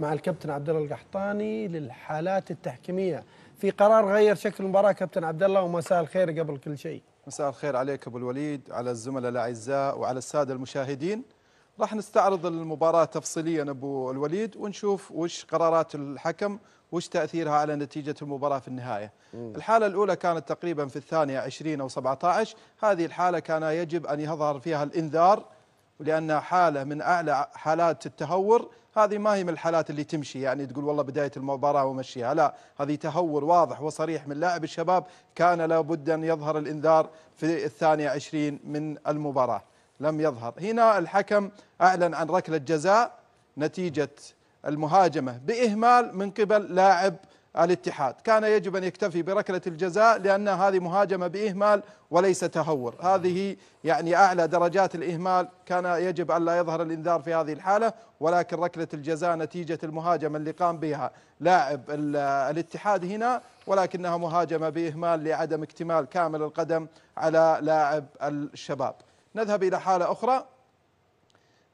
مع الكابتن عبد الله القحطاني للحالات التحكيميه في قرار غير شكل المباراه كابتن عبد الله ومساء الخير قبل كل شيء مساء الخير عليك ابو الوليد على الزملاء الاعزاء وعلى الساده المشاهدين راح نستعرض المباراه تفصيليا ابو الوليد ونشوف وش قرارات الحكم وش تاثيرها على نتيجه المباراه في النهايه مم. الحاله الاولى كانت تقريبا في الثانيه 20 او 17 هذه الحاله كان يجب ان يظهر فيها الانذار لانها حاله من اعلى حالات التهور هذه ما هي من الحالات اللي تمشي يعني تقول والله بدايه المباراه ومشيها لا هذه تهور واضح وصريح من لاعب الشباب كان لابد ان يظهر الانذار في الثانيه عشرين من المباراه لم يظهر هنا الحكم اعلن عن ركله جزاء نتيجه المهاجمه باهمال من قبل لاعب الاتحاد كان يجب أن يكتفي بركلة الجزاء لأن هذه مهاجمة بإهمال وليس تهور هذه يعني أعلى درجات الإهمال كان يجب أن لا يظهر الإنذار في هذه الحالة ولكن ركلة الجزاء نتيجة المهاجمة اللي قام بها لاعب الاتحاد هنا ولكنها مهاجمة بإهمال لعدم اكتمال كامل القدم على لاعب الشباب نذهب إلى حالة أخرى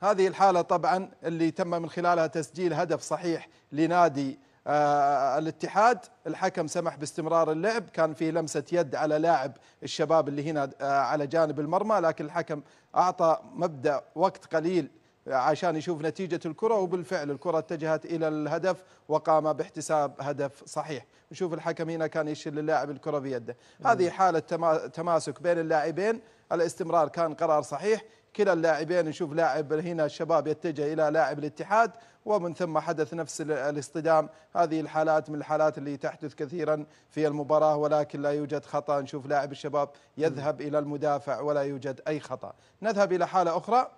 هذه الحالة طبعا اللي تم من خلالها تسجيل هدف صحيح لنادي آه، الاتحاد الحكم سمح باستمرار اللعب كان في لمسة يد على لاعب الشباب اللي هنا آه، على جانب المرمى لكن الحكم أعطى مبدأ وقت قليل آه، عشان يشوف نتيجة الكرة وبالفعل الكرة اتجهت إلى الهدف وقام باحتساب هدف صحيح نشوف الحكم هنا كان يشيل اللاعب الكرة بيده هذه حالة تماسك بين اللاعبين الاستمرار كان قرار صحيح كلا اللاعبين نشوف لاعب هنا الشباب يتجه الى لاعب الاتحاد ومن ثم حدث نفس الاصطدام هذه الحالات من الحالات اللي تحدث كثيرا في المباراة ولكن لا يوجد خطأ نشوف لاعب الشباب يذهب إلى المدافع ولا يوجد أي خطأ نذهب إلى حالة أخرى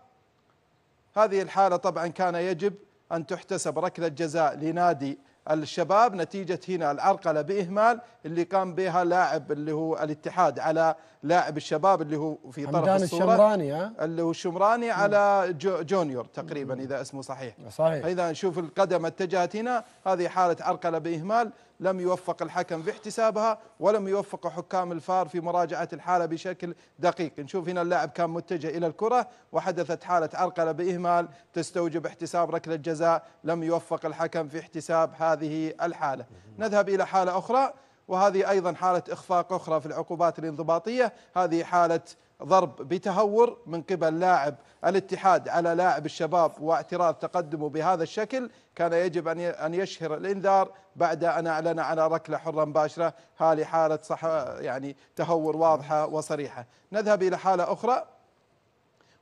هذه الحالة طبعا كان يجب أن تحتسب ركلة جزاء لنادي الشباب نتيجة هنا العرقلة بإهمال اللي قام بها لاعب اللي هو الاتحاد على لاعب الشباب اللي هو في طرف الصورة الشمراني اللي هو الشمراني على جو جونيور تقريبا إذا اسمه صحيح صحيح إذا نشوف القدم اتجهت هنا هذه حالة عرقلة بإهمال لم يوفق الحكم في احتسابها ولم يوفق حكام الفار في مراجعة الحالة بشكل دقيق نشوف هنا اللاعب كان متجه إلى الكرة وحدثت حالة عرقلة بإهمال تستوجب احتساب ركلة جزاء لم يوفق الحكم في احتساب هذا هذه الحالة نذهب إلى حالة أخرى وهذه أيضا حالة إخفاق أخرى في العقوبات الانضباطية هذه حالة ضرب بتهور من قبل لاعب الاتحاد على لاعب الشباب واعتراض تقدمه بهذا الشكل كان يجب أن يشهر الإنذار بعد أن أعلن على ركلة حرة مباشرة هذه حالة صح يعني تهور واضحة وصريحة نذهب إلى حالة أخرى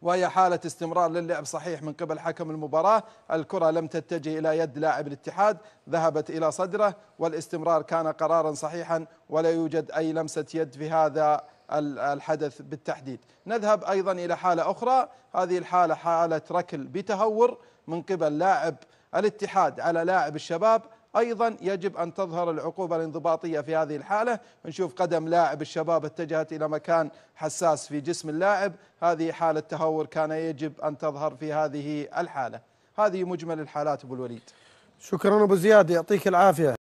وهي حالة استمرار للعب صحيح من قبل حكم المباراة الكرة لم تتجه إلى يد لاعب الاتحاد ذهبت إلى صدره والاستمرار كان قرارا صحيحا ولا يوجد أي لمسة يد في هذا الحدث بالتحديد نذهب أيضا إلى حالة أخرى هذه الحالة حالة ركل بتهور من قبل لاعب الاتحاد على لاعب الشباب أيضا يجب أن تظهر العقوبة الانضباطية في هذه الحالة نشوف قدم لاعب الشباب اتجهت إلى مكان حساس في جسم اللاعب هذه حالة تهور كان يجب أن تظهر في هذه الحالة هذه مجمل الحالات أبو الوليد شكرا أبو زياد يعطيك العافية